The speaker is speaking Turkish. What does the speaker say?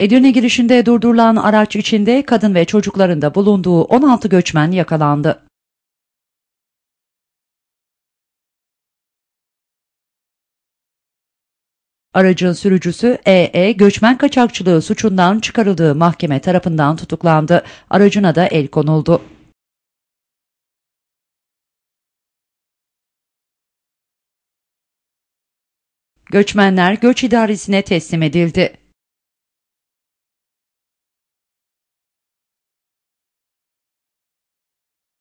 Edirne girişinde durdurulan araç içinde kadın ve çocukların da bulunduğu 16 göçmen yakalandı. Aracın sürücüsü EE göçmen kaçakçılığı suçundan çıkarıldığı mahkeme tarafından tutuklandı. Aracına da el konuldu. Göçmenler göç idaresine teslim edildi.